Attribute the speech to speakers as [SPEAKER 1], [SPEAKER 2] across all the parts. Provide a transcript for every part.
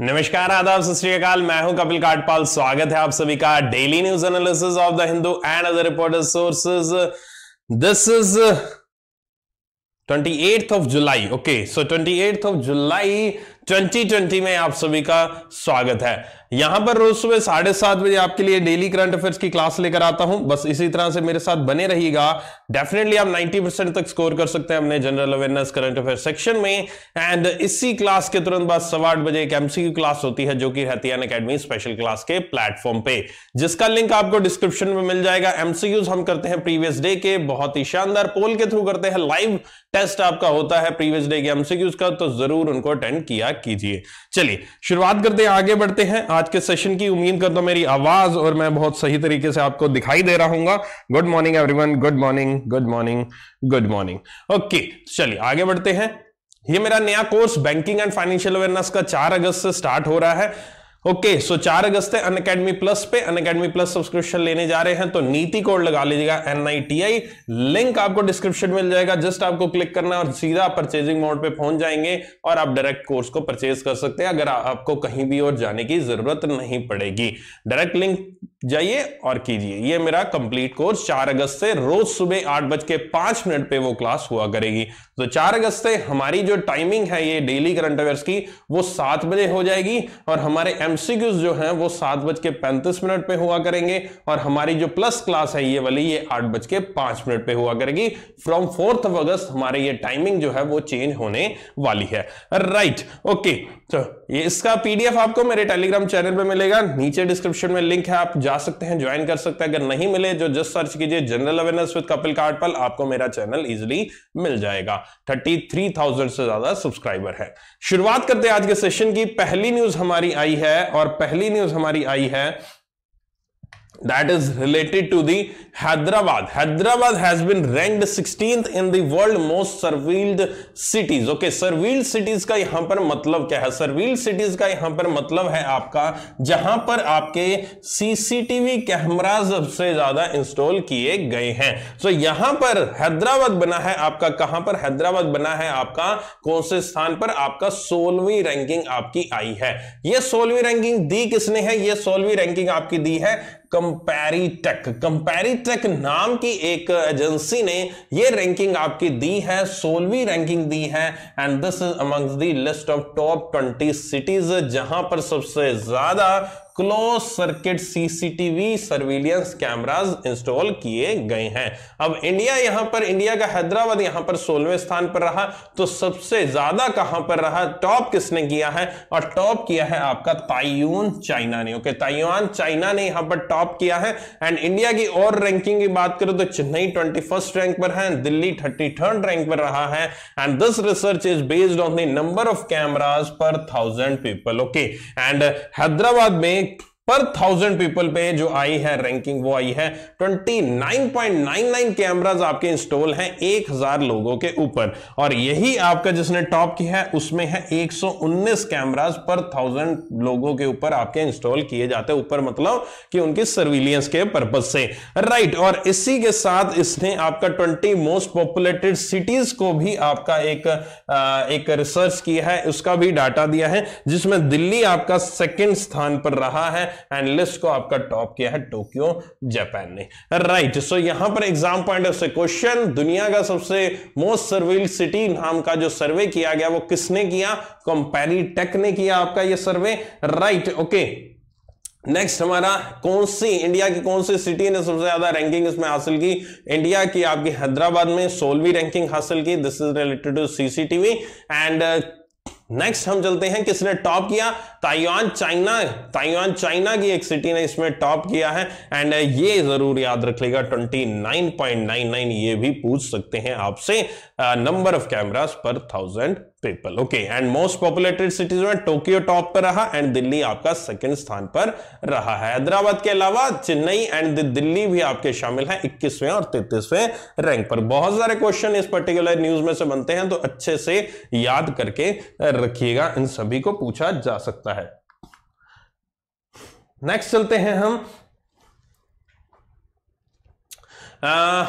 [SPEAKER 1] नमस्कार आदाब सत श्रीकाल मैं हूं कपिल काटपाल स्वागत है आप सभी का daily news analysis of the Hindu and other reporter sources this is 28th of July okay so 28th of July 2020 में आप सभी का स्वागत है यहां पर रोज सुबह साढ़े सात बजे आपके लिए डेली करंट अफेयर्स की क्लास लेकर आता हूं बस इसी तरह से मेरे साथ बने रहिएगा डेफिनेटली आप 90 परसेंट तक स्कोर कर सकते हैं अपने general awareness current affair section में एंड इसी क्लास के तुरंत बाद सवा आठ बजे एक एमसीक्यू क्लास होती है जो कि हथियान अकेडमी स्पेशल क्लास के प्लेटफॉर्म पे जिसका लिंक आपको डिस्क्रिप्शन में मिल जाएगा एमसीक्यूज हम करते हैं प्रीवियस डे के बहुत ही शानदार पोल के थ्रू करते हैं लाइव टेस्ट आपका होता है प्रीवियस डे के एमसीक्यूज का तो जरूर उनको अटेंड किया कीजिए चलिए शुरुआत करते हैं आगे बढ़ते हैं आज के सेशन की उम्मीद करता हूँ मेरी आवाज और मैं बहुत सही तरीके से आपको दिखाई दे रहा हूंगा good morning everyone good morning good morning good morning okay चलिए आगे बढ़ते हैं ये मेरा नया course banking and financial awareness का चार अगस्त से स्टार्ट हो रहा है ओके सो चार अगस्त है अन अकेडमी प्लस पे अन अकेडमी प्लस सब्सक्रिप्शन लेने जा रहे हैं तो नीति कोड लगा लीजिएगा N I T I link आपको डिस्क्रिप्शन मिल जाएगा जस्ट आपको क्लिक करना है और सीधा परचेजिंग मोड पे पहुंच जाएंगे और आप डायरेक्ट कोर्स को परचेज कर सकते हैं अगर आपको कहीं भी और जाने की जरूरत नहीं पड़ेगी डायरेक्ट लिंक जाइए और कीजिए ये मेरा कंप्लीट कोर्स चार अगस्त से रोज सुबह आठ बज के पांच मिनट पे वो क्लास हुआ करेगी तो चार अगस्त से हमारी जो टाइमिंग है ये डेली करंट अफेयर्स की वो सात बजे हो जाएगी और हमारे एमसीक्यूज जो हैं वो सात बज के पैंतीस मिनट पे हुआ करेंगे और हमारी जो प्लस क्लास है ये वाली ये आठ बज के पांच मिनट पे हुआ करेगी फ्रॉम फोर्थ ऑफ अगस्त हमारे ये टाइमिंग जो है वो चेंज होने वाली है राइट ओके तो ये इसका पीडीएफ आपको मेरे टेलीग्राम चैनल पे मिलेगा नीचे डिस्क्रिप्शन में लिंक है आप जा सकते हैं ज्वाइन कर सकते हैं अगर नहीं मिले जो जस्ट सर्च कीजिए general awareness with Kapil Kathpal आपको मेरा चैनल इजिली मिल जाएगा 33,000 से ज्यादा सब्सक्राइबर है शुरुआत करते हैं आज के सेशन की पहली न्यूज हमारी आई है और पहली न्यूज हमारी आई है that is related to the Hyderabad. Hyderabad has been ranked 16th in the world most surveilled cities. Okay, surveilled cities का यहां पर मतलब क्या है surveilled cities का यहां पर मतलब है आपका जहां पर आपके सीसीटीवी कैमरा सबसे ज्यादा इंस्टॉल किए गए हैं सो so, यहां पर हैदराबाद बना है आपका कहां पर हैदराबाद बना है आपका कौन से स्थान पर आपका सोलहवीं रैंकिंग आपकी आई है यह सोलहवीं रैंकिंग दी किसने है यह सोलहवीं रैंकिंग आपकी दी है कंपेरीटेक कंपेरीटेक नाम की एक एजेंसी ने ये रैंकिंग आपकी दी है सोलवी रैंकिंग दी है and this is amongst the list of top 20 cities जहां पर सबसे ज्यादा close circuit CCTV surveillance cameras install किए गए हैं अब इंडिया यहां पर इंडिया का हैदराबाद यहां पर सोलहवें स्थान पर रहा तो सबसे ज्यादा कहां पर रहा टॉप किसने किया है और टॉप किया है आपका ताइयून चाइना ने ओके ताइवान चाइना ने यहां पर टॉप किया है एंड इंडिया की और रैंकिंग की बात करें तो चेन्नई ट्वेंटी फर्स्ट रैंक पर है दिल्ली थर्टी थर्ड रैंक पर रहा है and this research is based on the number of cameras पर thousand people okay and Hyderabad में Nick पर थाउजेंड पीपल पे जो आई है रैंकिंग वो आई है 29.99 कैमरास आपके इंस्टॉल हैं 1000 लोगों के ऊपर और यही आपका जिसने टॉप किया है उसमें है 119 कैमरास पर थाउजेंड लोगों के ऊपर आपके इंस्टॉल किए जाते हैं ऊपर मतलब कि उनकी सर्विलियंस के पर्पज से राइट और इसी के साथ इसने आपका ट्वेंटी मोस्ट पॉपुलेटेड सिटीज को भी आपका एक आ, एक रिसर्च किया है उसका भी डाटा दिया है जिसमें दिल्ली आपका सेकेंड स्थान पर रहा है एंड लिस्ट को आपका टॉप किया है टोक्यो जापान ने राइट right, सो so यहां पर एग्जाम पॉइंट ऑफ से क्वेश्चन दुनिया का सबसे मोस्ट सर्वेल सिटी नाम का जो सर्वे किया गया वो किसने किया कंपेरी टेक ने किया आपका ये survey right right, okay okay. Next हमारा कौन सी इंडिया की कौन सी सिटी ने सबसे ज्यादा रैंकिंग इसमें हासिल की इंडिया की आपकी हैदराबाद में सोलवी रैंकिंग हासिल की this is related to CCTV and next हम चलते हैं किसने टॉप किया ताइवान चाइना ताइवान चाइना की एक सिटी ने इसमें टॉप किया है एंड ये जरूर याद रख लेगा twenty nine nine point nine ये भी पूछ सकते हैं आपसे number of cameras per thousand people okay and most populated cities में टोक्यो टॉप पर रहा एंड दिल्ली आपका सेकेंड स्थान पर रहा है हैदराबाद के अलावा चेन्नई एंड दिल्ली भी आपके शामिल है इक्कीसवें और तैतीसवें रैंक पर बहुत सारे क्वेश्चन इस पर्टिकुलर न्यूज में से बनते हैं तो अच्छे से याद करके रखिएगा इन सभी को पूछा जा सकता है नेक्स्ट चलते हैं हम आ,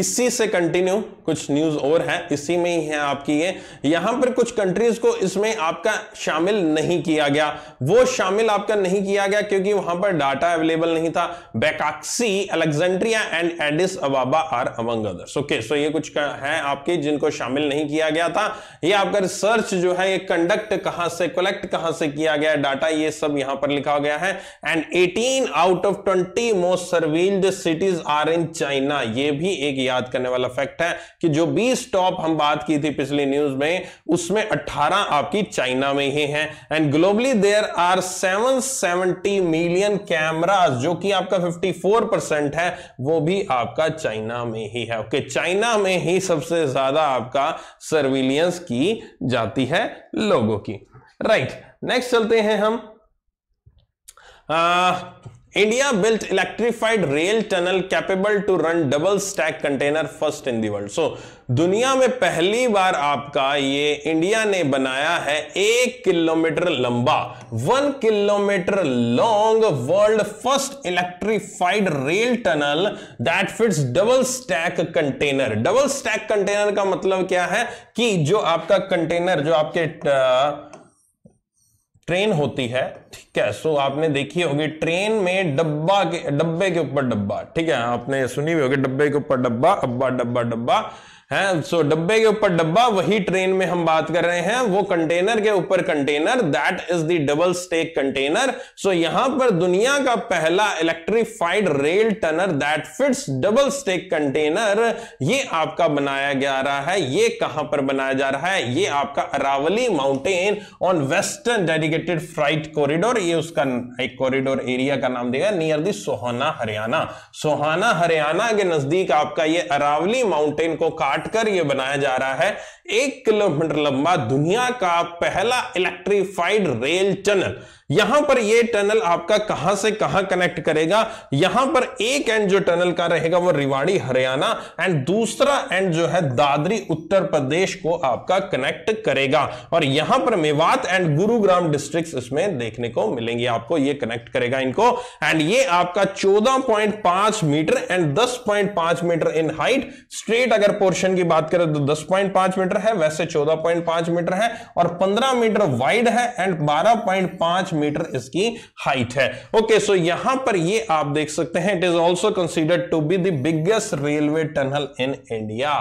[SPEAKER 1] इसी से कंटिन्यू कुछ न्यूज और है इसी में ही है आपकी ये यहां पर कुछ कंट्रीज को इसमें आपका शामिल नहीं किया गया वो शामिल आपका नहीं किया गया क्योंकि वहां पर डाटा अवेलेबल नहीं था बैकाक्सी Alexandria and Addis Ababa are among others okay so ये कुछ है आपके जिनको शामिल नहीं किया गया था ये आपका रिसर्च जो है ये कंडक्ट कहां से कलेक्ट कहां से किया गया डाटा ये सब यहां पर लिखा गया है and eighteen out of twenty most surveilled cities are in China ये भी एक की याद करने वाला फैक्ट है कि जो 20 स्टॉप हम बात की थी पिछली न्यूज में उसमें 18 आपकी चाइना में ही हैं and globally there are 770 million cameras जो कि आपका 54 परसेंट है वो भी आपका चाइना में ही है ओके चाइना में ही सबसे ज्यादा आपका सर्विलियंस की जाती है लोगों की राइट right. नेक्स्ट चलते हैं हम आ, India built electrified rail tunnel capable to run double stack container first in the world so दुनिया में पहली बार आपका ये इंडिया ने बनाया है एक किलोमीटर लंबा one kilometre long world first electrified rail tunnel that fits double stack container double stack container का मतलब क्या है कि जो आपका कंटेनर जो आपके ट्रेन होती है ठीक है सो आपने देखी होगी ट्रेन में डब्बा के डब्बे के ऊपर डब्बा ठीक है आपने सुनी भी होगी डब्बे के ऊपर डब्बा अब्बा डब्बा डब्बा है सो so, डब्बे के ऊपर डब्बा वही ट्रेन में हम बात कर रहे हैं वो कंटेनर के ऊपर container that is double stack container so यहां पर दुनिया का पहला electrified rail tunnel that fits double stack container ये आपका बनाया जा रहा है ये कहां पर बनाया जा रहा है ये आपका Aravali mountain on western dedicated freight corridor ये उसका एक कॉरिडोर एरिया का नाम देगा नियर दी सोहाना हरियाणा सोहाना हरियाणा के नजदीक आपका ये अरावली माउंटेन को काट काटकर यह बनाया जा रहा है एक किलोमीटर लंबा दुनिया का पहला इलेक्ट्रीफाइड रेल टनल यहां पर ये टनल आपका कहां से कहां कनेक्ट करेगा यहां पर एक एंड जो टनल का रहेगा वो रिवाड़ी हरियाणा एंड दूसरा एंड जो है दादरी उत्तर प्रदेश को आपका कनेक्ट करेगा और यहां पर मेवात एंड गुरुग्राम डिस्ट्रिक्ट इसमें देखने को मिलेंगे आपको ये कनेक्ट करेगा इनको एंड ये आपका 14.5 metre and 10.5 metre in height straight अगर पोर्शन की बात करें तो दस मीटर है वैसे चौदह मीटर है और पंद्रह मीटर वाइड है एंड बारह मीटर इसकी हाइट है ओके सो यहां पर ये आप देख सकते हैं it is also considered to be the biggest railway tunnel in India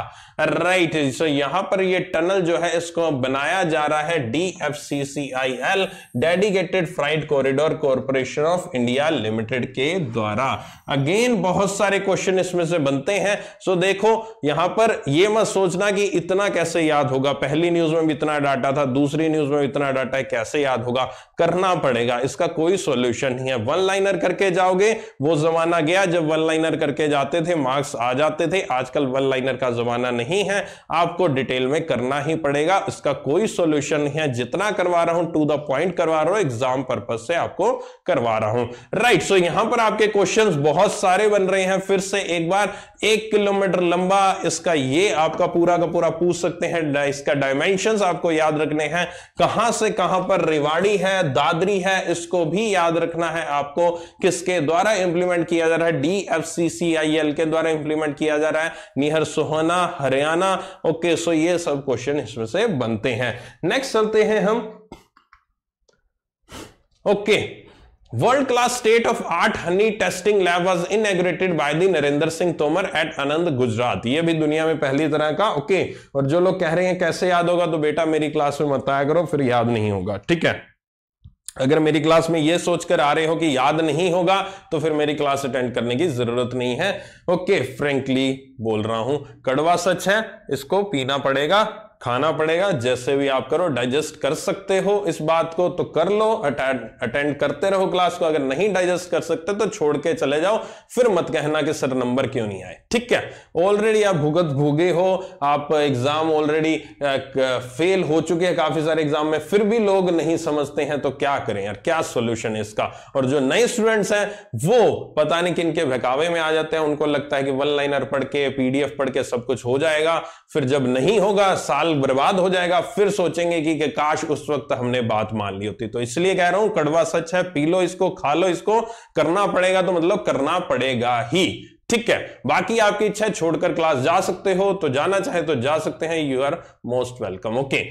[SPEAKER 1] right so यहां पर ये टनल जो है इसको बनाया जा रहा है D F C C I L dedicated freight corridor corporation of India limited के द्वारा अगेन बहुत सारे क्वेश्चन इसमें से बनते हैं सो so, देखो यहां पर ये मत सोचना कि इतना कैसे याद होगा पहली न्यूज में भी इतना डाटा था दूसरी न्यूज में इतना डाटा है कैसे याद होगा करना पड़ेगा पड़ेगा इसका कोई सोल्यूशन नहीं है वन लाइनर करके जाओगे वो जमाना गया जब वन लाइनर करके जाते थे मार्क्स आ जाते थे आजकल वन लाइनर का जमाना नहीं है आपको डिटेल में करना ही पड़ेगा इसका कोई सोल्यूशन नहीं है जितना करवा रहा हूं टू द पॉइंट करवा रहा हूं एग्जाम पर्पज से आपको करवा रहा हूं राइट सो यहां पर आपके क्वेश्चन बहुत सारे बन रहे हैं फिर से एक बार एक किलोमीटर लंबा इसका ये आपका पूरा का पूरा पूछ सकते हैं इसका डायमेंशन आपको याद रखने हैं कहां से कहां पर रिवाड़ी है दादरी है इसको भी याद रखना है आपको किसके द्वारा इंप्लीमेंट किया जा रहा है D F C C I L के द्वारा इंप्लीमेंट किया जा रहा है निहर सोहना हरियाणा ओके सो ये सब क्वेश्चन इसमें से बनते हैं नेक्स्ट चलते हैं हम okay world class state of art honey testing lab was inaugurated by the Narendra Singh Tomar at Anand Gujarat ये भी दुनिया में पहली तरह का ओके okay. और जो लोग कह रहे हैं कैसे याद होगा तो बेटा मेरी क्लास में मत आया करो फिर याद नहीं होगा ठीक है अगर मेरी क्लास में ये सोचकर आ रहे हो कि याद नहीं होगा तो फिर मेरी क्लास अटेंड करने की जरूरत नहीं है ओके फ्रेंकली बोल रहा हूं कड़वा सच है इसको पीना पड़ेगा खाना पड़ेगा जैसे भी आप करो डाइजेस्ट कर सकते हो इस बात को तो कर लो अटेंड अटेंड करते रहो क्लास को अगर नहीं डाइजेस्ट कर सकते तो छोड़ के चले जाओ फिर मत कहना कि सर नंबर क्यों नहीं आए ठीक है ऑलरेडी आप भुगत भूगे हो आप एग्जाम ऑलरेडी फेल हो चुके हैं काफी सारे एग्जाम में फिर भी लोग नहीं समझते हैं तो क्या करें यार क्या सोल्यूशन है इसका और जो नए स्टूडेंट्स हैं वो पता नहीं कि इनके में आ जाते हैं उनको लगता है कि वन लाइनर पढ़ के पीडीएफ पढ़ के सब कुछ हो जाएगा फिर जब नहीं होगा साल माल बर्बाद हो जाएगा फिर सोचेंगे कि, कि काश उस वक्त हमने बात मान ली होती तो इसलिए कह रहा हूं कड़वा सच है पी लो इसको खा लो इसको करना पड़ेगा तो मतलब करना पड़ेगा ही ठीक है बाकी आपकी इच्छा छोड़कर क्लास जा सकते हो तो जाना चाहे तो जा सकते हैं you are most welcome okay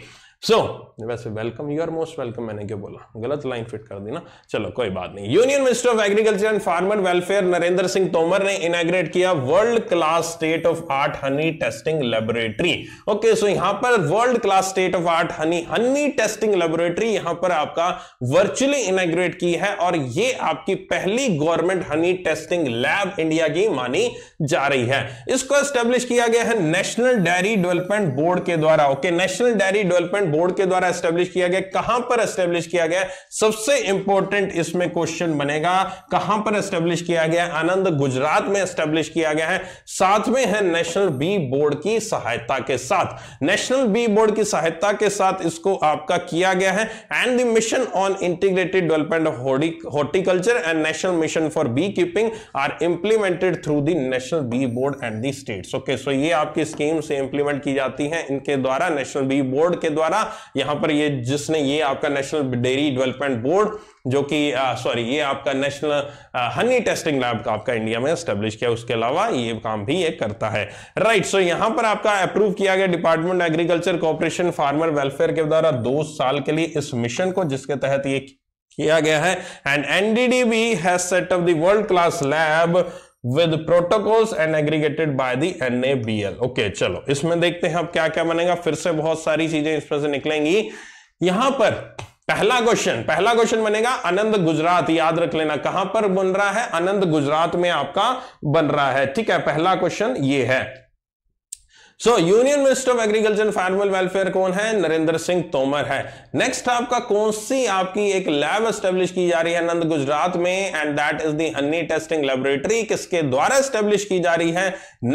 [SPEAKER 1] so so, वैसे welcome you are most welcome मैंने क्यों बोला गलत लाइन फिट कर दी ना चलो कोई बात नहीं union minister of agriculture and farmer welfare Narendra Singh Tomar ने इनाग्रेट किया world class state of art honey testing laboratory okay so यहां पर world class state of art honey honey testing laboratory यहां पर आपका वर्चुअली इनाग्रेट की है और ये आपकी पहली government honey testing lab India की मानी जा रही है इसको एस्टेब्लिश किया गया है नेशनल डेयरी डेवलपमेंट बोर्ड के द्वारा okay national dairy development board के द्वारा एस्टेब्लिश किया गया कहां पर एस्टेब्लिश किया गया सबसे इंपॉर्टेंट इसमें क्वेश्चन बनेगा कहां पर एस्टेब्लिश किया गया आनंद गुजरात में एस्टेब्लिश किया गया है साथ में है नेशनल बी बोर्ड की सहायता के साथ नेशनल बी बोर्ड की सहायता के साथ इसको आपका किया गया है and the mission on integrated development horticulture and national mission for B keeping are implemented through the national bee board and the states okay so ये आपकी स्कीम से इंप्लीमेंट की जाती है इनके द्वारा नेशनल बी बोर्ड के द्वारा क्या यहां पर ये जिसने ये आपका नेशनल डेयरी डेवलपमेंट बोर्ड जो कि सॉरी ये आपका नेशनल हनी टेस्टिंग लैब का आपका इंडिया में स्टेब्लिश किया उसके अलावा ये काम भी ये करता है राइट right, सो so यहां पर आपका अप्रूव किया गया department agriculture cooperation farmer welfare के द्वारा दो साल के लिए इस मिशन को जिसके तहत ये किया गया है and NDDB has set up the world class lab with protocols and aggregated by the L okay चलो इसमें देखते हैं अब क्या क्या बनेगा फिर से बहुत सारी चीजें इसमें से निकलेंगी यहां पर पहला क्वेश्चन पहला क्वेश्चन बनेगा अनंत गुजरात याद रख लेना कहां पर बन रहा है आनंद गुजरात में आपका बन रहा है ठीक है पहला क्वेश्चन ये है so union minister of agriculture and farmer welfare कौन है नरेंद्र सिंह तोमर है नेक्स्ट आपका कौन सी आपकी एक लैब एस्टेब्लिश की जा रही है नंद गुजरात में एंड दैट इज दी अन्नी टेस्टिंग लेबोरेटरी किसके द्वारा एस्टेब्लिश की जा रही है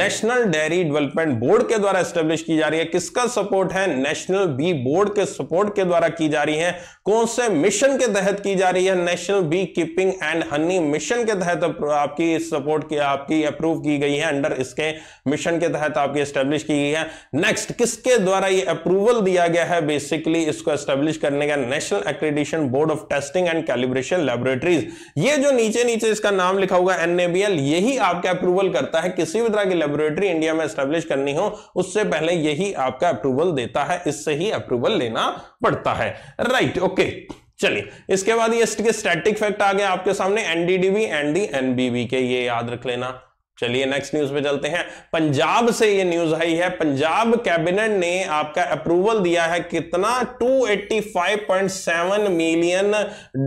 [SPEAKER 1] नेशनल डेयरी डेवलपमेंट बोर्ड के द्वारा एस्टेब्लिश की जा रही है किसका सपोर्ट है नेशनल बी बोर्ड के सपोर्ट के द्वारा की जा रही है कौन से मिशन के तहत की जा रही है national bee keeping and honey mission के तहत आपकी सपोर्ट की आपकी अप्रूव की गई है अंडर इसके मिशन के तहत आपकी एस्टेब्लिश की की गई है नेक्स्ट किसके द्वारा ये अप्रूवल दिया गया है बेसिकली इसको एस्टेब्लिश करने का national accreditation board of testing and calibration laboratories ये जो नीचे नीचे इसका नाम लिखा हुआ एनएबीएल यही आपका अप्रूवल करता है किसी भी तरह की लेबोरेटरी इंडिया में एस्टेब्लिश करनी हो उससे पहले यही आपका अप्रूवल देता है इससे ही अप्रूवल लेना पड़ता है राइट right, ओके okay. चलिए इसके बाद ये स्टैटिक फैक्ट आ गया आपके सामने एनडीडीबी एंड दी एनबीबी के ये याद रख लेना चलिए नेक्स्ट न्यूज पे चलते हैं पंजाब से ये न्यूज आई है पंजाब कैबिनेट ने आपका अप्रूवल दिया है कितना 285.7 million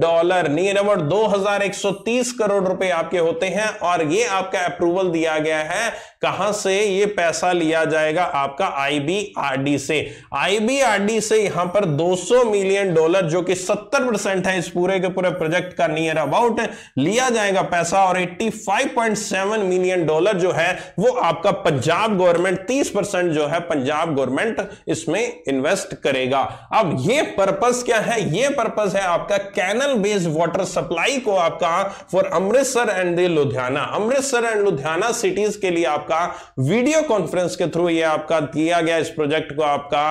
[SPEAKER 1] dollar near about 2130 crore रुपए आपके होते हैं और ये आपका अप्रूवल दिया गया है कहां से ये पैसा लिया जाएगा आपका आईबीआरडी से आईबीआरडी से यहां पर 200 मिलियन डॉलर जो कि 70 परसेंट है इस पूरे के पूरे प्रोजेक्ट का नियर अबाउट लिया जाएगा पैसा और 85.7 मिलियन डॉलर जो है वो आपका पंजाब गवर्नमेंट 30 परसेंट जो है पंजाब गवर्नमेंट इसमें इन्वेस्ट करेगा अब ये पर्पस क्या है ये पर्पस है आपका कैनल बेस्ड वाटर सप्लाई को आपका for Amritsar and Ludhiana Amritsar and Ludhiana cities के लिए आप आपका वीडियो कॉन्फ्रेंस के थ्रू ये आपका दिया गया इस प्रोजेक्ट को आपका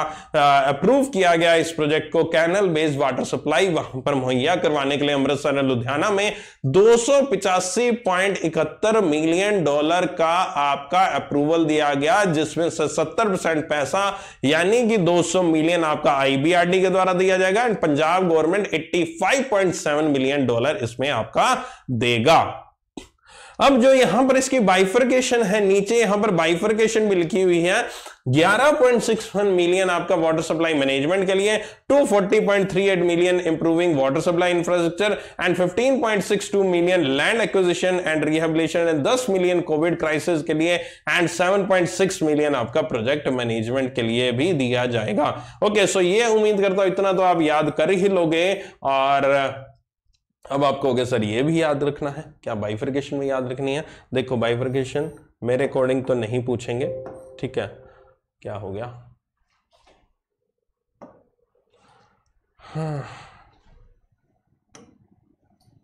[SPEAKER 1] अप्रूव किया गया इस प्रोजेक्ट को कैनल बेस्ड वाटर सप्लाई वहां पर मुहैया करवाने के लिए अमृतसर लुधियाना में दो मिलियन डॉलर का आपका अप्रूवल दिया गया जिसमें से सत्तर पैसा यानी कि दो मिलियन आपका आईबीआरडी के द्वारा दिया जाएगा and Punjab government 85.7 million dollar इसमें आपका देगा अब जो यहां पर इसकी बाइफर्केशन है नीचे यहां पर बाइफर्केशन भी लिखी हुई है 11.61 मिलियन आपका वाटर सप्लाई मैनेजमेंट के लिए 240.38 million improving water supply infrastructure and 15.62 million land acquisition and rehabilitation and 10 million covid crisis के लिए एंड 7.6 मिलियन आपका प्रोजेक्ट मैनेजमेंट के लिए भी दिया जाएगा ओके okay, सो so ये उम्मीद करता हूं इतना तो आप याद कर ही लोगे और अब आपको हो सर ये भी याद रखना है क्या बाइफर्केशन भी याद रखनी है देखो बाइफर्केशन मेरे अकॉर्डिंग तो नहीं पूछेंगे ठीक है क्या हो गया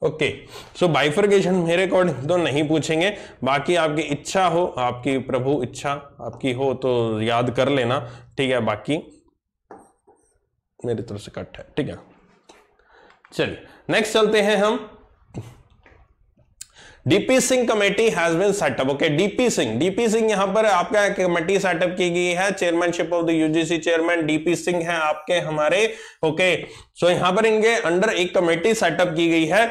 [SPEAKER 1] ओके सो बाइफर्गेशन मेरे अकॉर्डिंग तो नहीं पूछेंगे बाकी आपकी इच्छा हो आपकी प्रभु इच्छा आपकी हो तो याद कर लेना ठीक है बाकी मेरी तरफ से कट है ठीक है चलिए नेक्स्ट चलते हैं हम DP Singh committee has been setup okay DP Singh DP Singh यहां पर आपका कमेटी सेटअप की गई है chairmanship of the UGC chairman DP Singh है आपके हमारे ओके okay. सो so, यहां पर इनके अंडर एक कमेटी सेटअप की गई है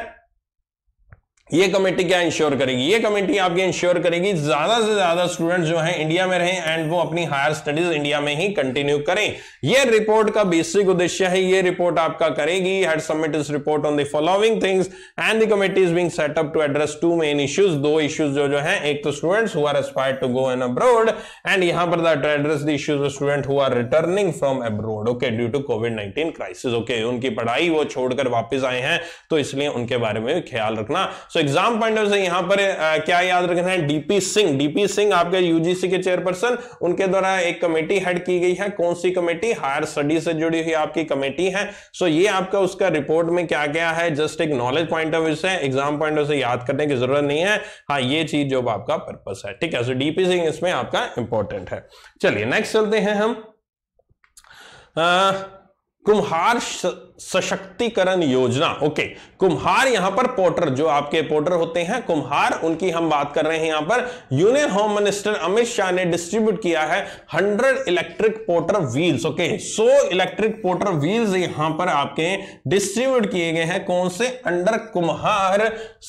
[SPEAKER 1] ये कमेटी क्या इंश्योर करेगी ये कमेटी आपके इंश्योर करेगी ज्यादा से ज्यादा स्टूडेंट जो हैं इंडिया में रहें एंड वो अपनी हायर स्टडीज इंडिया में ही कंटिन्यू करें ये रिपोर्ट का बेसिक उद्देश्य है ये रिपोर्ट आपका करेगी हेड सबमिट इस report on the following things and the committee is being setup to address two main issues दो इश्यूज जो जो है एक तो student who are aspired to go an abroad and यहां पर that address the issues of student who are returning from abroad okay due to covid nineteen crisis okay उनकी पढ़ाई वो छोड़कर वापस आए हैं तो इसलिए उनके बारे में ख्याल रखना सो एग्जाम पॉइंट ऑफ से यहां पर आ, क्या याद रखना है डीपी सिंह डीपी सिंह आपके यूजीसी के चेयरपर्सन उनके द्वारा एक कमेटी हेड की गई है कौन सी कमेटी हायर स्टडी से जुड़ी हुई आपकी कमेटी है सो ये आपका उसका रिपोर्ट में क्या क्या है जस्ट एक नॉलेज पॉइंट ऑफ व्यू से एग्जाम पॉइंट ऑफ से याद करने की जरूरत नहीं है हाँ ये चीज जो आपका पर्पस है ठीक है सो डीपी सिंह इसमें आपका इंपॉर्टेंट है चलिए नेक्स्ट चलते हैं हम आ, कुम्हार सशक्तिकरण योजना ओके कुम्हार यहां पर पोर्टर जो आपके पोर्टर होते हैं कुम्हार उनकी हम बात कर रहे हैं यहां पर union home minister Amit Shah ने डिस्ट्रीब्यूट किया है 100 electric potter wheels okay 100 electric potter wheels यहां पर आपके डिस्ट्रीब्यूट किए गए हैं कौन से under Kumhar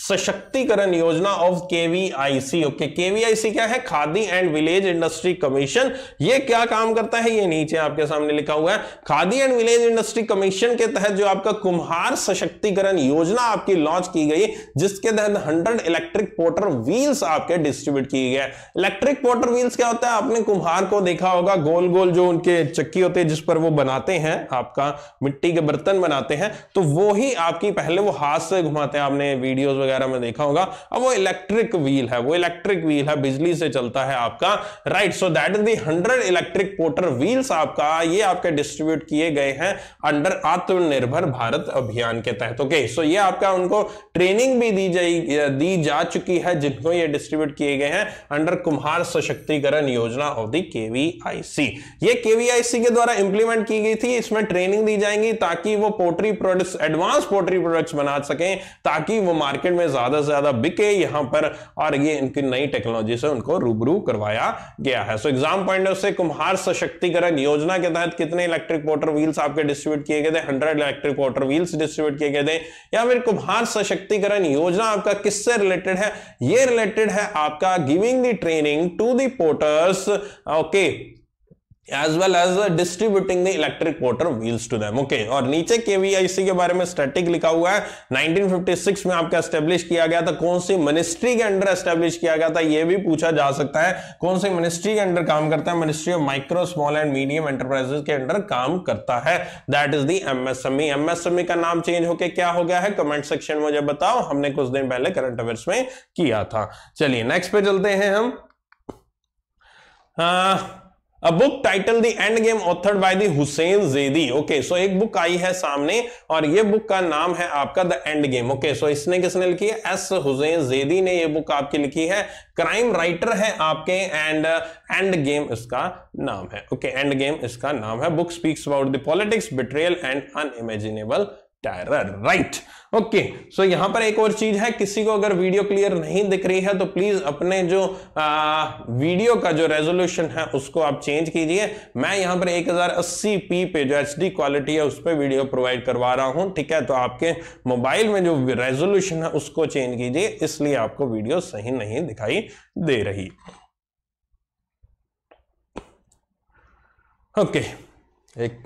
[SPEAKER 1] Sashaktikaran Yojana of KVIC okay KVIC क्या है Khadi and village industry commission ये क्या काम करता है ये नीचे आपके सामने लिखा हुआ है Khadi and village industry commission के तहत तहत जो आपका कुम्हार सशक्तिकरण योजना आपकी लॉन्च की गई जिसके तहत 100 इलेक्ट्रिक पोटर व्हील्स आपके डिस्ट्रीब्यूट किए गए इलेक्ट्रिक पोटर व्हील्स क्या होता है आपने कुम्हार को देखा होगा गोल गोल जो उनके चक्की होते हैं जिस पर वो बनाते हैं आपका मिट्टी के बर्तन बनाते हैं तो वो ही आपकी पहले वो हाथ से घुमाते हैं आपने वीडियोज वगैरह में देखा होगा अब वो इलेक्ट्रिक व्हील है वो इलेक्ट्रिक व्हील है बिजली से चलता है आपका right so that is hundred electric potter wheels आपका ये आपके डिस्ट्रीब्यूट किए गए हैं अंडर आत्म आत्मनिर्भर भारत अभियान के तहत ओके सो ये आपका उनको ट्रेनिंग भी दी जाए दी जा चुकी है जिनको ये डिस्ट्रीब्यूट किए गए हैं under Kumhar Sashaktikaran Yojana of the KVIC ये केवीआईसी के द्वारा इंप्लीमेंट की गई थी इसमें ट्रेनिंग दी जाएंगी ताकि वो poultry products advance poultry products बना सकें ताकि वो मार्केट में ज्यादा से ज्यादा बिके यहां पर और ये इनकी नई टेक्नोलॉजी से उनको रूबरू करवाया गया है सो एग्जाम पॉइंट ऑफ से कुम्हार सशक्तिकरण योजना के तहत कितने इलेक्ट्रिक मोटर व्हील्स आपके डिस्ट्रीब्यूट किए गए थे hundred electric water wheels distribute किए गए थे या फिर कुम्हार सशक्तिकरण योजना आपका किससे रिलेटेड है ये रिलेटेड है आपका giving the training to the porters okay as well as distributing the electric motor wheels to them okay और नीचे के वी आई सी के बारे में स्टैटिक लिखा हुआ है 1956 में आपका एस्टेब्लिश किया गया था कौन सी मिनिस्ट्री के अंडर एस्टेब्लिश किया गया था यह भी पूछा जा सकता है कौन सी मिनिस्ट्री के अंडर काम करता है ministry of micro small and medium enterprises के अंडर काम करता है that is the M MSME का नाम चेंज होकर क्या हो गया है कमेंट सेक्शन में मुझे बताओ हमने कुछ दिन पहले करंट अफेयर्स में किया था चलिए नेक्स्ट पे चलते हैं हम आ, हाँ। A book title the end game authored by the Hussain Zaidi okay so एक बुक आई है सामने और ये बुक का नाम है आपका the end game okay so इसने किसने लिखी है एस हुसैन जेदी ने ये बुक आपकी लिखी है क्राइम राइटर है आपके एंड एंड गेम इसका नाम है ओके एंड गेम इसका नाम है book speaks about the politics betrayal and unimaginable terror right okay so यहां पर एक और चीज है किसी को अगर वीडियो क्लियर नहीं दिख रही है तो प्लीज अपने जो आ, वीडियो का जो रेजोल्यूशन है उसको आप चेंज कीजिए मैं यहां पर 1080p पे जो एच क्वालिटी है उस पर वीडियो प्रोवाइड करवा रहा हूं ठीक है तो आपके मोबाइल में जो रेजोल्यूशन है उसको चेंज कीजिए इसलिए आपको वीडियो सही नहीं दिखाई दे रही ओके एक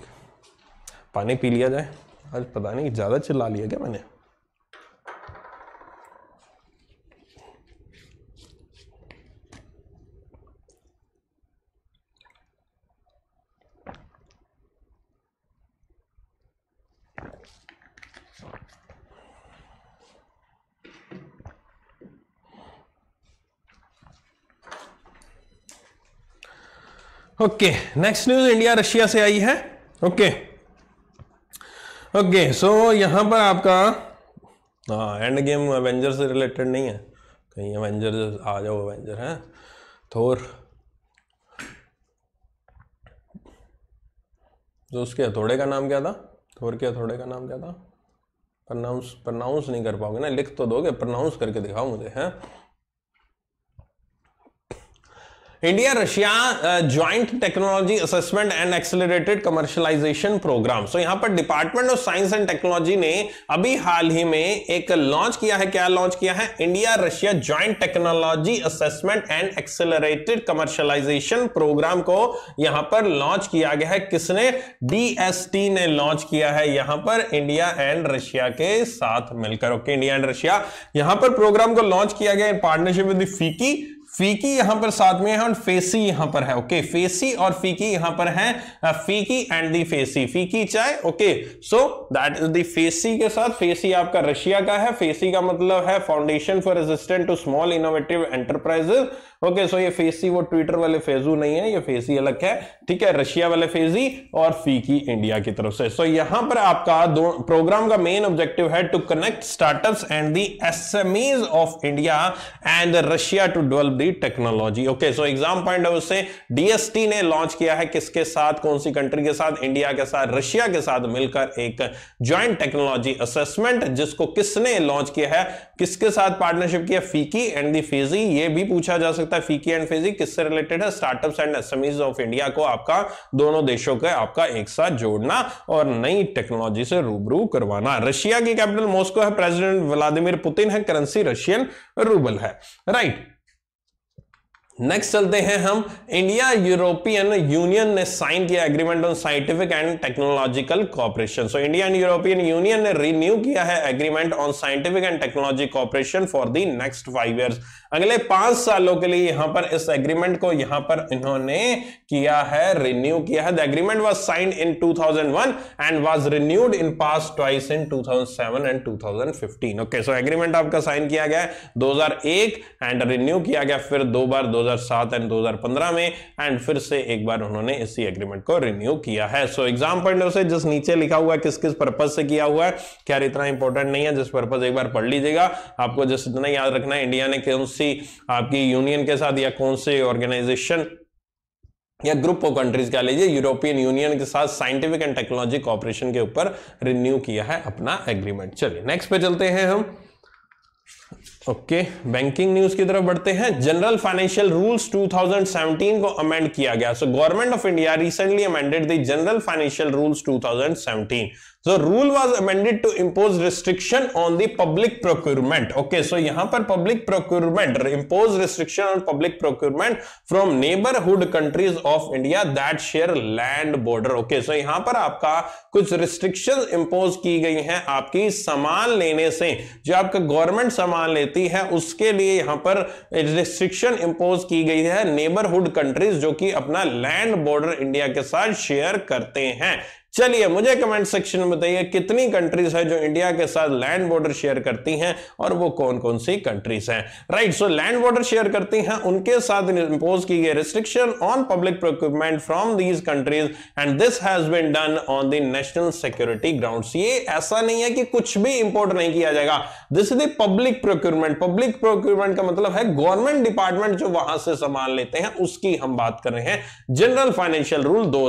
[SPEAKER 1] पानी पी लिया जाए आज पता नहीं ज़्यादा चिल्ला लिया क्या मैंने okay next news India Russia से आई है ओके okay. ओके सो यहाँ पर आपका हाँ एंड गेम एवेंजर से रिलेटेड नहीं है कहीं एवेंजर आ जाओ एवेंजर है थोर तो उसके हथौड़े का नाम क्या था थोर के हथौड़े का नाम क्या था प्रनाउंस प्रनाउंस नहीं कर पाओगे ना लिख तो दोगे प्रनाउंस करके दिखाओ मुझे है India Russia joint technology assessment and accelerated commercialisation programme so यहां पर department of science and technology ने अभी हाल ही में एक लॉन्च किया है क्या लॉन्च किया है India Russia joint technology assessment and accelerated commercialisation programme को यहां पर लॉन्च किया गया है किसने डी ने लॉन्च किया है यहां पर इंडिया एंड रशिया के साथ मिलकर ओके इंडिया एंड रशिया यहां पर प्रोग्राम को लॉन्च किया गया इन पार्टनरशिप विद फीकी फीकी यहां पर साथ में है और फेसी यहां पर है ओके फेसी और फीकी यहां पर है फीकी एंड दी फेसी फीकी चाय okay so that is the FASIE के साथ फेसी आपका रशिया का है फेसी का मतलब है foundation for resistant to small innovative enterprises okay so ये फेसी वो ट्विटर वाले फेजू नहीं है ये फेसी अलग है ठीक है रशिया वाले फेजी और फीकी इंडिया की तरफ से सो so, यहां पर आपका दो प्रोग्राम का मेन ऑब्जेक्टिव है to connect startup and the S SMEs of India and Russia to develop the technology okay so exam point of से डीएसटी ने लॉन्च किया है किसके साथ कौन सी कंट्री के साथ इंडिया के साथ रशिया के साथ मिलकर एक ज्वाइंट टेक्नोलॉजी असेसमेंट जिसको किसने लॉन्च किया है किसके साथ पार्टनरशिप किया फीकी एंड दी फेजी ये भी पूछा जा सकता सकता है फीकी एंड फेजी किससे रिलेटेड है startups and SMEs of India को आपका दोनों देशों का आपका एक साथ जोड़ना और नई टेक्नोलॉजी से रूबरू करवाना रशिया की कैपिटल मॉस्को है प्रेसिडेंट व्लादिमीर पुतिन है करेंसी रशियन रूबल है राइट नेक्स्ट चलते हैं हम इंडिया यूरोपियन यूनियन ने साइन किया agreement on scientific and technological cooperation so India and European Union ने रिन्यू किया है agreement on scientific and technology cooperation for the next five years अगले पांच सालों के लिए यहां पर इस एग्रीमेंट को यहां पर इन्होंने किया है रिन्यू किया है the agreement was signed in two and was renewed in pass twice in two and two okay so agreement आपका साइन किया गया है दो एंड रिन्यू किया गया फिर दो बार दो 2007 एंड 2015 में एंड फिर से एक बार उन्होंने इसी एग्रीमेंट को रिन्यू किया है सो एग्जाम पढ़ लो से जिस नीचे लिखा हुआ है किस किस पर्पज से किया हुआ है क्या इतना इंपॉर्टेंट नहीं है जिस पर्पज एक बार पढ़ लीजिएगा आपको जिस इतना याद रखना है इंडिया ने कौन सी आपकी यूनियन के साथ या कौन से ऑर्गेनाइजेशन या ग्रुप ऑफ कंट्रीज क्या लीजिए यूरोपियन यूनियन के साथ साइंटिफिक एंड टेक्नोलॉजी कॉपरेशन के ऊपर रिन्यू किया है अपना एग्रीमेंट चलिए नेक्स्ट पे चलते हैं हम ओके बैंकिंग न्यूज की तरफ बढ़ते हैं जनरल फाइनेंशियल रूल्स 2017 को अमेंड किया गया so government of India recently amended the general financial rules 2017 so rule was amended to impose restriction on the public procurement okay so yahan par public procurement impose restriction on public procurement from neighborhood countries of india that share land border okay so yahan par aapka kuch restrictions impose ki gayi hain aapki saman lene se jo aapka government saman leti है उसके लिए यहां पर restriction impose की गई है neighbourhood countries जो कि अपना लैंड बॉर्डर इंडिया के साथ शेयर करते हैं चलिए मुझे कमेंट सेक्शन में बताइए कितनी कंट्रीज है जो इंडिया के साथ लैंड बॉर्डर शेयर करती हैं और वो कौन कौन सी कंट्रीज हैं right so land border share करती हैं उनके साथ इंपोज की गई restriction on public procurement from these countries and this has been done on the national security ground ये ऐसा नहीं है कि कुछ भी इंपोर्ट नहीं किया जाएगा this is public procurement public procurement का मतलब है गवर्नमेंट डिपार्टमेंट जो वहां से संभाल लेते हैं उसकी हम बात कर रहे हैं जनरल फाइनेंशियल रूल दो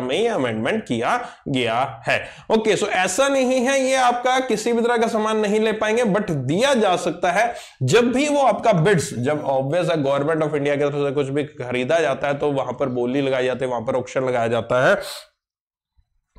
[SPEAKER 1] में ये अमेंडमेंट किया गया है ओके सो ऐसा नहीं है ये आपका किसी भी तरह का सामान नहीं ले पाएंगे बट दिया जा सकता है जब भी वो आपका बिड्स जब ऑब्वियस है गवर्नमेंट ऑफ इंडिया की तरफ से कुछ भी खरीदा जाता है तो वहां पर बोली लगाई जाती है वहां पर ऑप्शन लगाया जाता है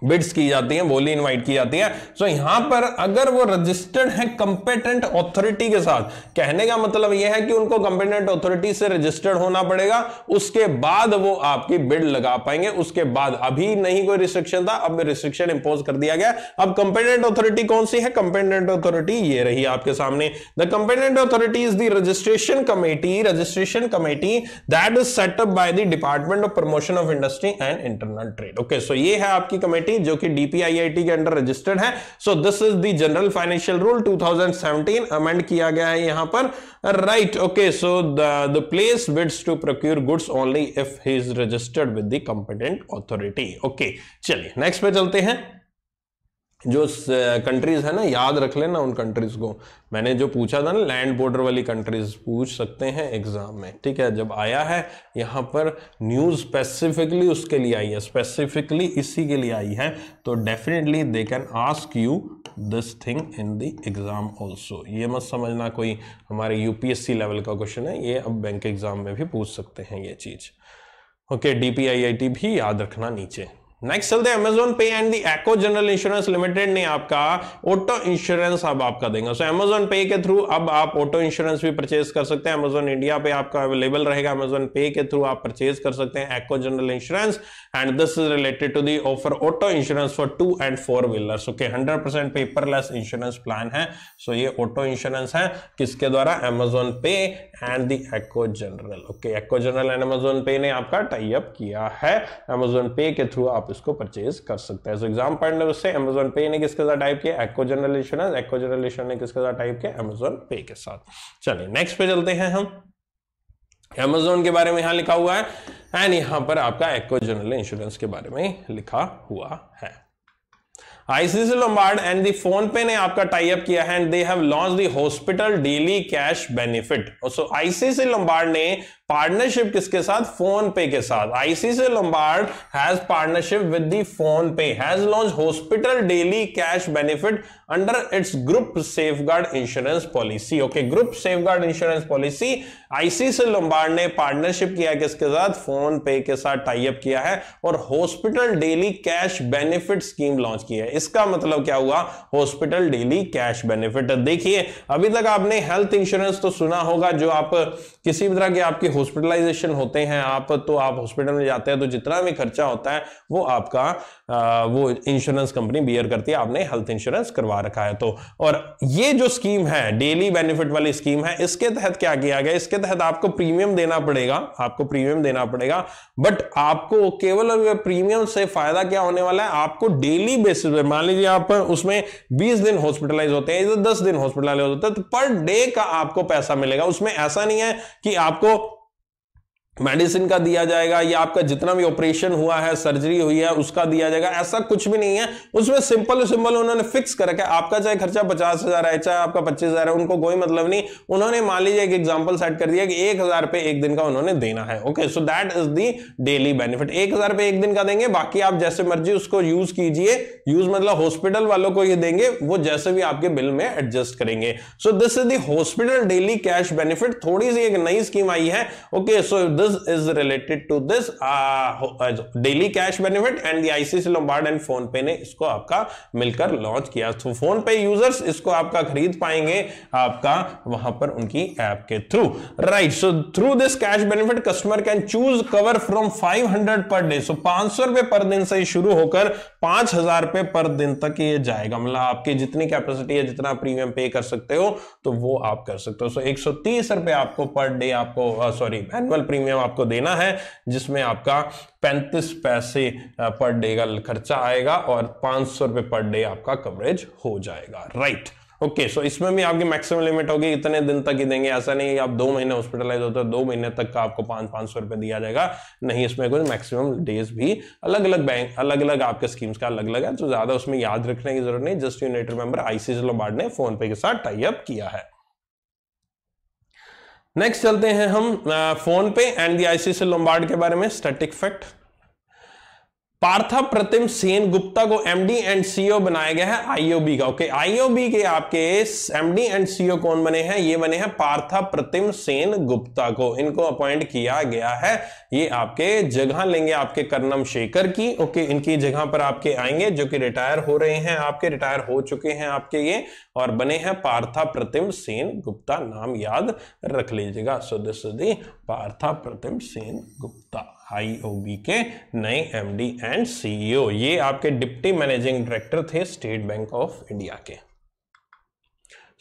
[SPEAKER 1] बिड्स की जाती हैं बोली इनवाइट की जाती है सो so, यहां पर अगर वो रजिस्टर्ड है कंपेटेंट ऑथोरिटी के साथ कहने का मतलब यह है कि उनको कंपेटेंट ऑथोरिटी से रजिस्टर्ड होना पड़ेगा उसके बाद वो आपकी बिड लगा पाएंगे उसके बाद अभी नहीं कोई रिस्ट्रिक्शन था अब रिस्ट्रिक्शन इंपोज कर दिया गया अब कंपेटेंट अथॉरिटी कौन सी है कंपेटेंट ऑथोरिटी ये रही आपके सामने the competent authority is the registration committee registration committee that is setup by the department of promotion of industry and internal trade okay so ये है आपकी कमेटी आईआईटी जो कि डीपीआईआईटी के अंडर रजिस्टर्ड है so this is the general financial rule 2017 amend किया गया है यहां पर right okay so the place bids to procure goods only if he is registered with the competent authority okay चलिए नेक्स्ट पे चलते हैं जो कंट्रीज है ना याद रख लेना उन कंट्रीज को मैंने जो पूछा था ना लैंड बॉर्डर वाली कंट्रीज पूछ सकते हैं एग्जाम में ठीक है जब आया है यहाँ पर न्यूज स्पेसिफिकली उसके लिए आई है स्पेसिफिकली इसी के लिए आई है तो definitely they can ask you this thing in the exam also ये मत समझना कोई हमारे यूपीएससी लेवल का क्वेश्चन है ये अब बैंक एग्जाम में भी पूछ सकते हैं ये चीज ओके डी भी याद रखना नीचे नेक्स्ट चलते हैं Amazon Pay and the Acko general insurance limited ने आपका ऑटो इंश्योरेंस अब आपका देंगे सो अमेजोन पे के थ्रू अब आप ऑटो इंश्योरेंस भी परचेज कर सकते हैं अमेजोन इंडिया पे आपका अवेलेबल रहेगा अमेजोन पे के थ्रू आप परचेज कर सकते हैं Acko general insurance and this is related to the offer auto insurance for two and four wheelers okay hundred percent paperless insurance plan है सो so ये ऑटो इंश्योरेंस है किसके द्वारा Amazon Pay and the Acko general okay Acko general and Amazon Pay ने आपका type किया है Amazon पे के थ्रू आप उसको परचेज कर सकते हैं सो एग्जाम पॉइंट में उससे अमेजोन पे ने किसके साथ टाइप किया Acko general insurance Acko general insurance ने किसके साथ टाइप किया अमेजोन पे के साथ चलिए नेक्स्ट पे चलते हैं हम अमेजोन के बारे में यहां लिखा हुआ है एंड यहां पर आपका एक्को जनरल इंश्योरेंस के बारे में लिखा हुआ है ICICI Lombard and the PhonePe ने आपका टाई अप किया है and they have launch the hospital daily cash benefit so ICICI Lombard ने पार्टनरशिप किसके साथ फोन पे के साथ ICICI Lombard has partnership with the PhonePe has launch hospital daily cash benefit under its group safeguard insurance policy okay group safeguard insurance policy ICICI Lombard ने partnership किया किसके साथ PhonePe के साथ type किया है और hospital daily cash benefit scheme launch की है इसका मतलब क्या हुआ हॉस्पिटल डेली कैश बेनिफिट देखिए अभी तक आपने हेल्थ इंश्योरेंस तो सुना होगा जो आप किसी भी तरह की आपकी हॉस्पिटलाइजेशन होते हैं आप तो आप हॉस्पिटल में जाते हैं तो जितना भी खर्चा होता है वो आपका आ, वो इंश्योरेंस कंपनी बियर करती है आपने हेल्थ इंश्योरेंस करवा रखा है तो और ये जो स्कीम है डेली बेनिफिट वाली स्कीम है इसके तहत क्या किया गया इसके तहत आपको प्रीमियम देना पड़ेगा आपको प्रीमियम देना पड़ेगा बट आपको केवल प्रीमियम से फायदा क्या होने वाला है आपको डेली बेसिस पर मान लीजिए आप उसमें बीस दिन हॉस्पिटलाइज होते हैं दस दिन हॉस्पिटलाइज होते हैं तो पर डे का आपको पैसा मिलेगा उसमें ऐसा नहीं है कि आपको मेडिसिन का दिया जाएगा या आपका जितना भी ऑपरेशन हुआ है सर्जरी हुई है उसका दिया जाएगा ऐसा कुछ भी नहीं है उसमें सिंपल सिंपल उन्होंने फिक्स कर रखा है आपका चाहे खर्चा पचास हजार है चाहे आपका पच्चीस हजार है उनको कोई मतलब नहीं उन्होंने मान लीजिए एक एग्जाम्पल सेट कर दिया कि एक हजार रुपये एक दिन का उन्होंने देना है okay so that is the daily benefit एक हजार रुपये एक दिन का देंगे बाकी आप जैसे मर्जी उसको यूज कीजिए यूज मतलब हॉस्पिटल वालों को ये देंगे वो जैसे भी आपके बिल में एडजस्ट करेंगे so this is the hospital daily cash benefit थोड़ी सी एक नई स्कीम आई है okay so this this is related to this uh, cash benefit and the ICICI Lombard and PhonePe ने इसको आपका मिलकर लॉन्च किया तो फोन पे इसको आपका खरीद पाएंगे आपका वहां पर उनकी ऐप के through right so through this cash benefit customer can choose cover from 500 per day so पांच सौ रुपए पर दिन से शुरू होकर पांच हजार रुपए पर दिन तक ये जाएगा मतलब आपकी जितनी कैपेसिटी है जितना प्रीमियम पे कर सकते हो तो वो आप कर सकते हो सो एक सौ तीस रुपए आपको पर डे आपको सॉरी एनुअल प्रीमियम प्रीमियम आपको देना है जिसमें आपका पैंतीस पैसे पर डे का खर्चा आएगा और पांच सौ रुपए पर डे आपका कवरेज हो जाएगा right okay okay, so so इसमें भी आपकी मैक्सिमम लिमिट होगी इतने दिन तक ही देंगे ऐसा नहीं आप दो महीने हॉस्पिटलाइज होते हो दो महीने तक का आपको पांच पांच सौ रुपए दिया जाएगा नहीं इसमें कुछ मैक्सिमम डेज भी अलग अलग बैंक अलग अलग आपके स्कीम्स का अलग अलग है तो ज़्यादा उसमें याद रखने की जरूरत नहीं just you need remember ICICI Lombard ने फोन पे के साथ टाई अप किया है नेक्स्ट चलते हैं हम फोन पे एंड दी आईसीसी लोम्बार्ड के बारे में स्टैटिक फैक्ट पार्था प्रतिम सेन गुप्ता को एमडी एंड सीओ बनाया गया है आईओबी का ओके आईओबी के आपके एमडी एंड सीओ कौन बने हैं ये बने हैं पार्था प्रतिम सेन गुप्ता को इनको अपॉइंट किया गया है ये आपके जगह लेंगे आपके करनम शेखर की ओके इनकी जगह पर आपके आएंगे जो कि रिटायर हो रहे हैं आपके रिटायर हो चुके हैं आपके ये और बने हैं पार्था प्रतिम सेन गुप्ता नाम याद रख लीजिएगा so this Partha Partha Pratim Sen Gupta IOB के नए एमडी एंड सीईओ ये आपके डिप्टी मैनेजिंग डायरेक्टर थे स्टेट बैंक ऑफ इंडिया के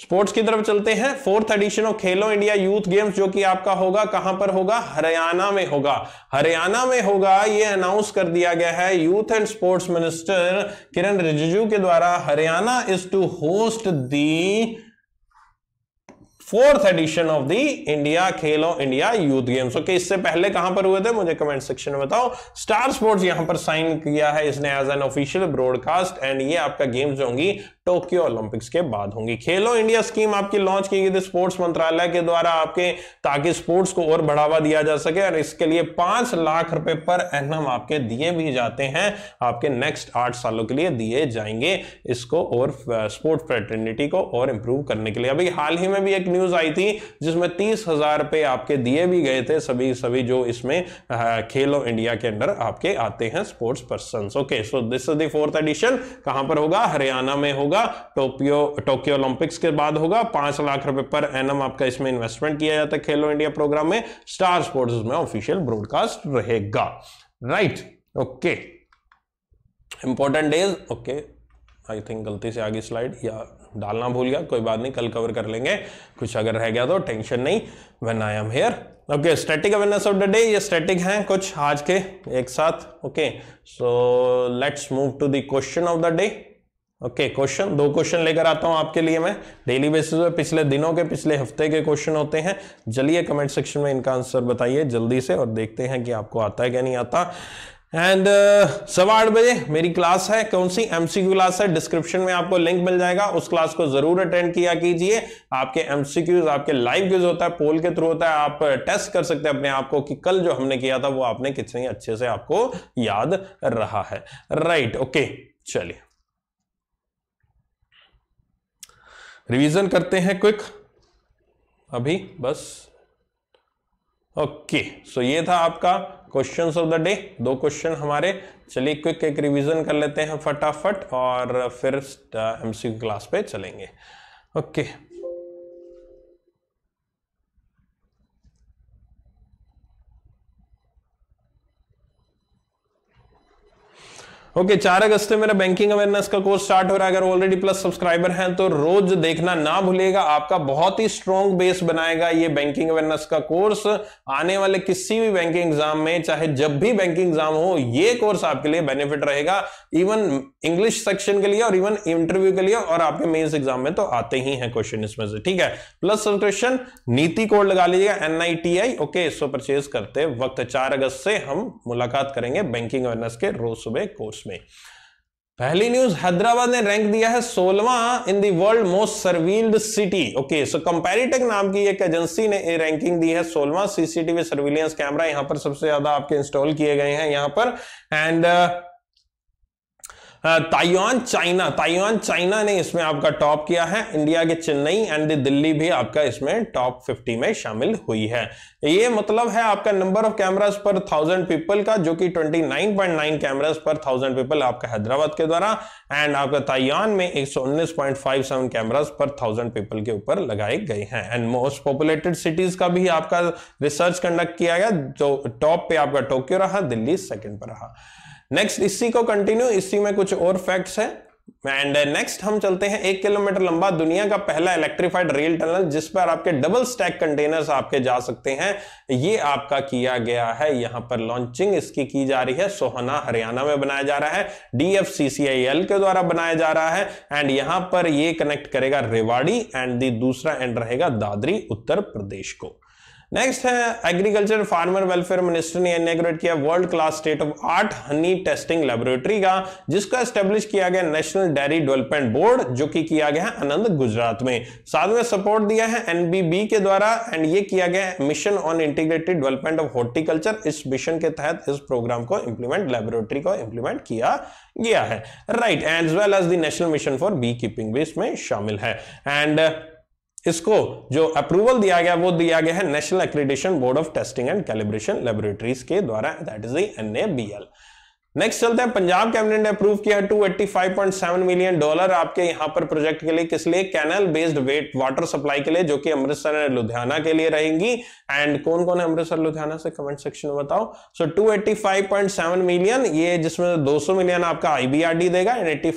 [SPEAKER 1] स्पोर्ट्स की तरफ चलते हैं fourth edition of Khelo India Youth Games जो कि आपका होगा कहां पर होगा हरियाणा में होगा हरियाणा में होगा ये अनाउंस कर दिया गया है youth and sports minister Kiran Rijiju के द्वारा Haryana is to host the fourth edition of the India Khelo India Youth Games okay इससे पहले कहां पर हुए थे मुझे कमेंट सेक्शन में बताओ स्टार स्पोर्ट्स यहां पर साइन किया है इसने as an official broadcast and ये आपका गेम्स होंगी टोक्यो ओलंपिक्स के बाद होंगी खेलो इंडिया स्कीम आपकी लॉन्च की गई थी स्पोर्ट्स मंत्रालय के द्वारा आपके ताकि स्पोर्ट्स को और बढ़ावा दिया जा सके और इसके लिए पांच लाख रुपए पर एनम आपके दिए भी जाते हैं आपके नेक्स्ट आठ सालों के लिए दिए जाएंगे इसको और स्पोर्ट फ्रेटर्निटी को और इंप्रूव करने के लिए अभी हाल ही में भी एक न्यूज आई थी जिसमें तीस हजार रुपए आपके दिए भी गए थे सभी सभी जो इसमें खेलो इंडिया के अंडर आपके आते हैं sports person okay so this is fourth edition कहां पर होगा हरियाणा में होगा होगा टोक्यो टोक्यो ओलंपिक्स के बाद होगा पांच लाख रुपए पर एनम आपका इसमें इन्वेस्टमेंट किया जाता है खेलो इंडिया प्रोग्राम में स्टार स्पोर्ट्स में ऑफिशियल ब्रॉडकास्ट रहेगा right okay important days okay I think गलती से आगे स्लाइड या डालना भूल गया कोई बात नहीं कल कवर कर लेंगे कुछ अगर रह गया तो टेंशन नहीं when I am here okay static awareness of the day ये स्टैटिक हैं कुछ आज के एक साथ okay so let's move to the question of the day okay okay, question दो क्वेश्चन लेकर आता हूं आपके लिए मैं डेली बेसिस पे पिछले दिनों के पिछले हफ्ते के क्वेश्चन होते हैं चलिए कमेंट सेक्शन में इनका आंसर बताइए जल्दी से और देखते हैं कि आपको आता है क्या नहीं आता एंड uh, सवा आठ बजे मेरी क्लास है कौन सी एमसीक्यू क्लास है डिस्क्रिप्शन में आपको लिंक मिल जाएगा उस क्लास को जरूर अटेंड किया कीजिए आपके एमसीक्यूज आपके लाइव क्यूज होता है पोल के थ्रू होता है आप टेस्ट uh, कर सकते हैं अपने आप को कि कल जो हमने किया था वो आपने कितने अच्छे से आपको याद रहा है राइट right, ओके okay, चलिए रिवीजन करते हैं क्विक अभी बस ओके सो ये था आपका क्वेश्चन ऑफ द डे दो क्वेश्चन हमारे चलिए क्विक एक रिवीजन कर लेते हैं फटाफट और फिर एमसीक्यू uh, क्लास पे चलेंगे ओके okay. ओके चार अगस्त से मेरा बैंकिंग अवेयरनेस का कोर्स स्टार्ट हो रहा है अगर ऑलरेडी प्लस सब्सक्राइबर हैं तो रोज देखना ना भूलेगा आपका बहुत ही स्ट्रॉन्ग बेस बनाएगा ये बैंकिंग अवेयरनेस का कोर्स आने वाले किसी भी बैंकिंग एग्जाम में चाहे जब भी बैंकिंग एग्जाम हो ये कोर्स आपके लिए बेनिफिट रहेगा इवन इंग्लिश सेक्शन के लिए और इवन इंटरव्यू के लिए और आपके मेन्स एग्जाम में तो आते ही है क्वेश्चन इसमें से ठीक है प्लस सब्सक्रिप्शन नीति कोड लगा लीजिएगा एन ओके सो परचेज करते वक्त चार अगस्त से हम मुलाकात करेंगे बैंकिंग अवेयरनेस के रोज सुबह कोर्स उसमें पहली न्यूज हैदराबाद ने रैंक दिया है सोलवा in the world most surveilled city okay so Comparitech नाम की एक एजेंसी ने रैंकिंग दी है सोलवा सीसीटीवी सर्विलियंस कैमरा यहां पर सबसे ज्यादा आपके इंस्टॉल किए गए हैं यहां पर एंड हाँ, ताइवान चाइना ताइवान चाइना ने इसमें आपका टॉप किया है इंडिया के चेन्नई एंड दिल्ली भी आपका इसमें टॉप फिफ्टी में शामिल हुई है ये मतलब है आपका नंबर ऑफ कैमराज पर थाउजेंड पीपल का जो कि twenty nine point nine cameras पर थाउजेंड पीपल आपका हैदराबाद के द्वारा एंड आपका ताइवान में एक सौ उन्नीस पॉइंट फाइव सेवन कैमराज पर थाउजेंड पीपल के ऊपर लगाए गए हैं एंड मोस्ट पॉपुलेटेड सिटीज का भी आपका रिसर्च कंडक्ट किया गया जो टॉप पे आपका टोक्यो रहा दिल्ली सेकेंड पर रहा नेक्स्ट इसी को कंटिन्यू इसी में कुछ और फैक्ट्स है एंड नेक्स्ट हम चलते हैं एक किलोमीटर लंबा दुनिया का पहला इलेक्ट्रिफाइड रेल टनल जिस पर आपके डबल स्टैक कंटेनर्स आपके जा सकते हैं ये आपका किया गया है यहां पर लॉन्चिंग इसकी की जा रही है सोहना हरियाणा में बनाया जा रहा है डीएफसीसीआईएल के द्वारा बनाया जा रहा है एंड यहां पर ये कनेक्ट करेगा रेवाड़ी एंड दूसरा एंड रहेगा दादरी उत्तर प्रदेश को नेक्स्ट है एग्रीकल्चर फार्मर वेलफेयर मिनिस्टर ने इनग्रेट किया world class state of art honey testing laboratory का जिसका एस्टेब्लिश किया गया नेशनल डेयरी डेवलपमेंट बोर्ड जो कि किया गया है आनंद गुजरात में साथ में सपोर्ट दिया है एनबीबी के द्वारा एंड ये किया गया है mission on integrated development of horticulture इस मिशन के तहत इस प्रोग्राम को इंप्लीमेंट लेबोरेटरी को इंप्लीमेंट किया गया है right as well as the national mission for B beekeeping भी इसमें शामिल है एंड इसको जो अप्रूवल दिया गया वो दिया गया है National Accreditation Board of testing and calibration Laboratories के द्वारा दैट इज एनएबीएल नेक्स्ट चलते हैं पंजाब कैबिनेट ने अप्रूव किया 285.7 मिलियन डॉलर आपके यहां पर प्रोजेक्ट के लिए किस लिए canal based wet water supply के लिए जो कि अमृतसर एंड लुधियाना के लिए रहेंगी एंड कौन कौन है अमृतसर लुधियाना से कमेंट सेक्शन में बताओ सो so, 285.7 मिलियन ये जिसमें 200 मिलियन आपका आईबीआरडी देगा एंड एट्टी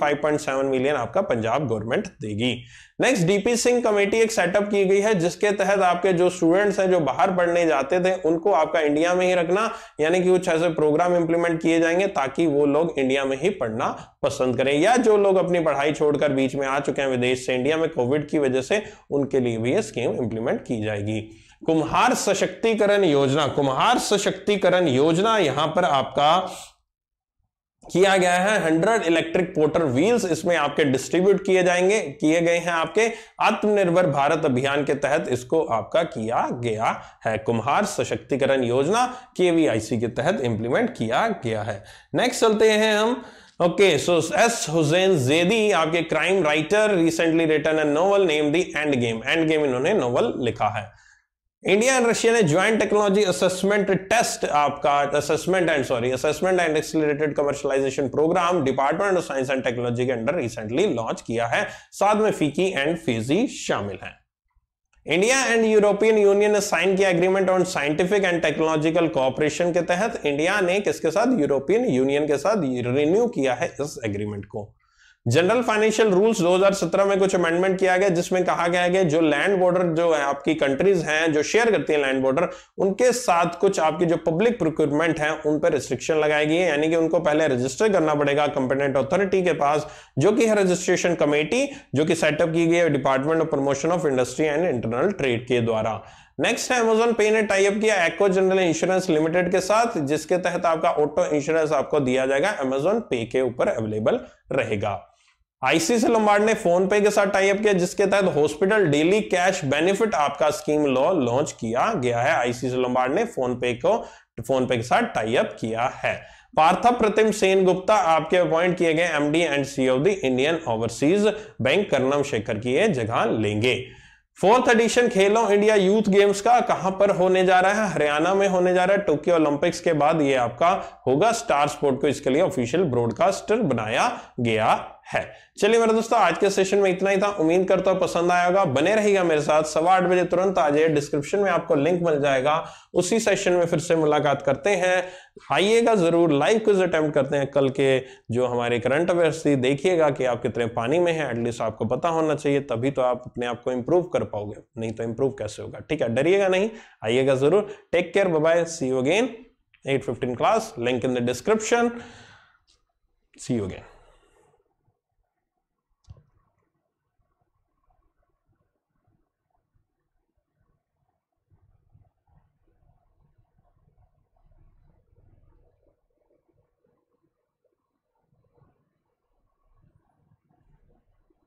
[SPEAKER 1] मिलियन आपका पंजाब गवर्नमेंट देगी नेक्स्ट डीपी सिंह कमेटी एक सेटअप की गई है जिसके तहत आपके जो स्टूडेंट्स हैं जो बाहर पढ़ने जाते थे उनको आपका इंडिया में ही रखना यानी कि कुछ ऐसे प्रोग्राम इंप्लीमेंट किए जाएंगे ताकि वो लोग इंडिया में ही पढ़ना पसंद करें या जो लोग अपनी पढ़ाई छोड़कर बीच में आ चुके हैं विदेश से इंडिया में कोविड की वजह से उनके लिए भी ये स्कीम इंप्लीमेंट की जाएगी कुम्हार सशक्तिकरण योजना कुम्हार सशक्तिकरण योजना यहां पर आपका किया गया है 100 इलेक्ट्रिक पोर्टर व्हील्स इसमें आपके डिस्ट्रीब्यूट किए जाएंगे किए गए हैं आपके आत्मनिर्भर भारत अभियान के तहत इसको आपका किया गया है कुम्हार सशक्तिकरण योजना के के तहत इंप्लीमेंट किया गया है नेक्स्ट चलते हैं हम okay so S Hussain Zaidi आपके crime writer recently return a novel name the end game end game इन्होंने नोवल लिखा है इंडिया एंड रशिया ने ज्वाइंट टेक्नोलॉजी असेसमेंट टेस्ट आपका assessment and sorry assessment and accelerated commercialisation programme Department of science and Technology के under recently launch किया है साथ में फीकी एंड फेजी शामिल है इंडिया एंड यूरोपियन यूनियन ने साइन किया agreement on scientific and technological cooperation के तहत इंडिया ने किसके साथ यूरोपियन यूनियन के साथ रिन्यू किया है इस एग्रीमेंट को जनरल फाइनेंशियल रूल्स 2017 में कुछ अमेंडमेंट किया गया जिसमें कहा गया कि जो लैंड बॉर्डर जो है आपकी कंट्रीज हैं जो शेयर करती हैं लैंड बॉर्डर उनके साथ कुछ आपकी जो पब्लिक प्रोक्यूरमेंट है उन पर रिस्ट्रिक्शन लगाई गई है यानी कि उनको पहले रजिस्टर करना पड़ेगा कंपिटेंट अथॉरिटी के पास जो कि है रजिस्ट्रेशन कमेटी जो कि सेटअप की गई है Department of promotion of industry and internal Trade के द्वारा नेक्स्ट है अमेजोन पे ने टाइप किया एक्व जनरल इंश्योरेंस लिमिटेड के साथ जिसके तहत आपका ऑटो इंश्योरेंस आपको दिया जाएगा अमेजोन पे के ऊपर अवेलेबल रहेगा आईसीसी लोम्बार्ड ने फोन पे के साथ टाइप किया जिसके तहत हॉस्पिटल डेली कैश बेनिफिट आपका स्कीम लॉ लॉन्च किया गया है आईसीसी लोमार्ड ने फोन पे को फोन पे के साथ टाइप किया है पार्थ प्रतिम सेन गुप्ता आपके अपॉइंट किए गए MD and C of the Indian Overseas Bank Karnam Shekhar की जगह लेंगे fourth edition Khelo India Youth Games का कहां पर होने जा रहा है हरियाणा में होने जा रहा है टोक्यो ओलंपिक्स के बाद ये आपका होगा स्टार स्पोर्ट को इसके लिए ऑफिशियल ब्रॉडकास्टर बनाया गया है चलिए मेरे दोस्तों आज के सेशन में इतना ही था उम्मीद करता हूं पसंद आएगा बने रहेगा मेरे साथ सवा आठ बजे तुरंत आ जाए डिस्क्रिप्शन में आपको लिंक मिल जाएगा उसी सेशन में फिर से मुलाकात करते हैं आइएगा जरूर लाइव क्विज अटेम्प्ट करते हैं कल के जो हमारे करंट अफेयर्स थी देखिएगा कि आप कितने पानी में हैं एटलीस्ट आपको पता होना चाहिए तभी तो आप अपने आप को इंप्रूव कर पाओगे नहीं तो इंप्रूव कैसे होगा ठीक है डरिएगा नहीं आइएगा जरूर take care bye see you again at class link in the description see you again